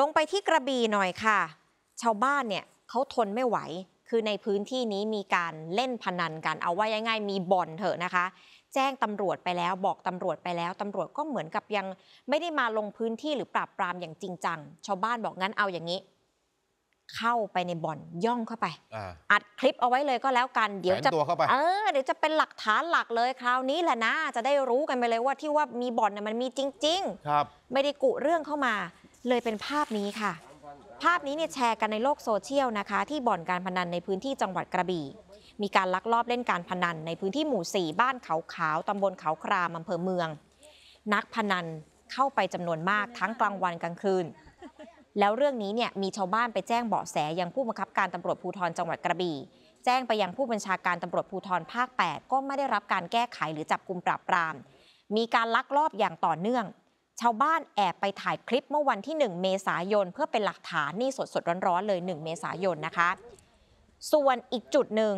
ลงไปที่กระบี่หน่อยค่ะ ชาวบ้านเนี่ยเขาทนไม่ไหว คือในพื้นที่นี้มีการเล่นพนันกันเอาว่าง่ายๆมีบ่อนเถอะนะคะ แจ้งตำรวจไปแล้วบอกตำรวจไปแล้วตำรวจก็เหมือนกับยัง ไม่ได้มาลงพื้นที่หรือปราบปรามอย่างจริงจังชาวบ้านบอกงั้นเอาอย่างนี้ เข้าไปในบ่อนย่องเข้าไปออัดคลิปเอาไว้เลยก็แล้วกันเดี๋ยวจะเออเดี๋ยวจะเป็นหลักฐานหลักเลยคราวนี้แหละนะจะได้รู้กันไปเลยว่าที่ว่ามีบ่อนเนี่ยมันมีจริง ๆ ครับ ไม่ได้กุเรื่องเข้ามาเลยเป็นภาพนี้ค่ะ ภาพนี้เนี่ยแชร์กันในโลกโซเชียลนะคะ ที่บ่อนการพนันในพื้นที่จังหวัดกระบี่ มีการลักลอบเล่นการพนันในพื้นที่หมู่ 4 บ้านเขาขาวตำบลเขาครามอำเภอเมือง นักพนันเข้าไปจำนวนมากทั้งกลางวันกลางคืน แล้วเรื่องนี้เนี่ยมีชาวบ้านไปแจ้งเบาะแส ยังผู้บังคับการตำรวจภูธรจังหวัดกระบี่ แจ้งไปยังผู้บัญชาการตำรวจภูธรภาค 8 ก็ไม่ได้รับการแก้ไขหรือจับกลุ่มปราบปราม มีการลักลอบอย่างต่อเนื่องชาวบ้านแอบไปถ่ายคลิปเมื่อวันที่ 1 เมษายน เพื่อเป็นหลักฐาน นี่สดสดร้อนๆเลย 1 เมษายนนะคะ ส่วนอีกจุดหนึ่ง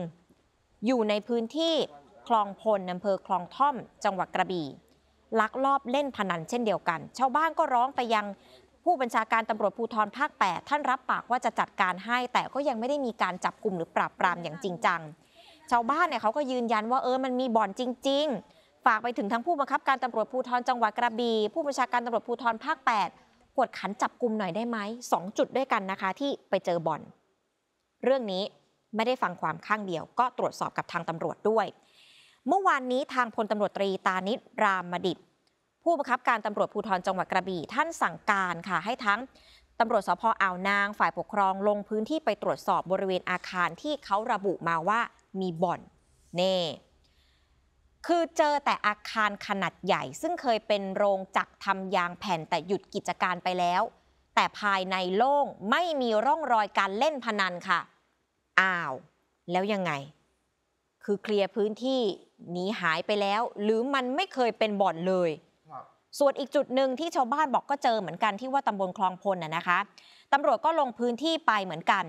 อยู่ในพื้นที่คลองพลอำเภอคลองท่อมจังหวัดกระบี่ลักลอบเล่นพนันเช่นเดียวกัน ชาวบ้านก็ร้องไปยังผู้บัญชาการตำรวจภูธรภาค 8 ท่านรับปากว่าจะจัดการให้ แต่ก็ยังไม่ได้มีการจับกลุ่มหรือปราบปรามอย่างจริงจังชาวบ้านเนี่ยเขาก็ยืนยันว่าเออมันมีบ่อนจริง ๆฝากไปถึงทั้งผู้บังคับการตำรวจภูธรจังหวัดกระบี่ผู้บัญชาการตำรวจภูธรภาค 8กวดขันจับกลุ่มหน่อยได้ไหมสองจุดด้วยกันนะคะ ที่ไปเจอบ่อน เรื่องนี้ไม่ได้ฟังความข้างเดียว ก็ตรวจสอบกับทางตำรวจด้วย เมื่อวานนี้ทางพลตำรวจตรีตานิตรามดิตผู้บังคับการตำรวจภูธรจังหวัดกระบี่ท่านสั่งการค่ะ ให้ทั้งตำรวจสพอ่าวนางฝ่ายปกครองลงพื้นที่ไปตรวจสอบบริเวณอาคารที่เขาระบุมาว่ามีบ่อนเน่คือเจอแต่อาคารขนาดใหญ่ ซึ่งเคยเป็นโรงจักรทำยางแผ่นแต่หยุดกิจการไปแล้ว แต่ภายในโล่งไม่มีร่องรอยการเล่นพนันค่ะ อ้าว แล้วยังไง คือเคลียร์พื้นที่หนีหายไปแล้ว หรือมันไม่เคยเป็นบ่อนเลย ส่วนอีกจุดหนึ่งที่ชาวบ้านบอกก็เจอเหมือนกันที่ว่าตำบลคลองพลน่ะนะคะตำรวจก็ลงพื้นที่ไปเหมือนกัน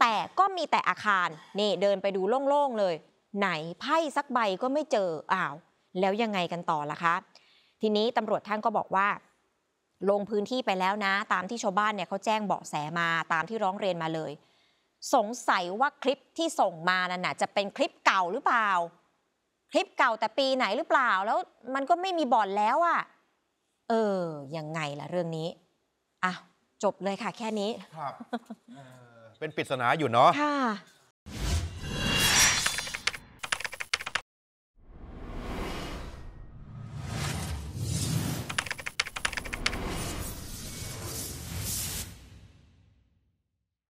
แต่ก็มีแต่อาคารนี่เดินไปดูโล่งๆเลยไหนไพ่สักใบก็ไม่เจออ้าว แล้วยังไงกันต่อล่ะคะ ทีนี้ตำรวจท่านก็บอกว่า ลงพื้นที่ไปแล้วนะ ตามที่ชาวบ้านเนี่ยเขาแจ้งเบาะแสมาตามที่ร้องเรียนมาเลย สงสัยว่าคลิปที่ส่งมานั่นน่ะ จะเป็นคลิปเก่าหรือเปล่า คลิปเก่าแต่ปีไหนหรือเปล่าแล้วมันก็ไม่มีบ่อนแล้วอะ่ะเออ ยังไงล่ะ เรื่องนี้ อ่ะจบเลยค่ะ แค่นี้ครับเป็นปริศนาอยู่เนาะค่ะ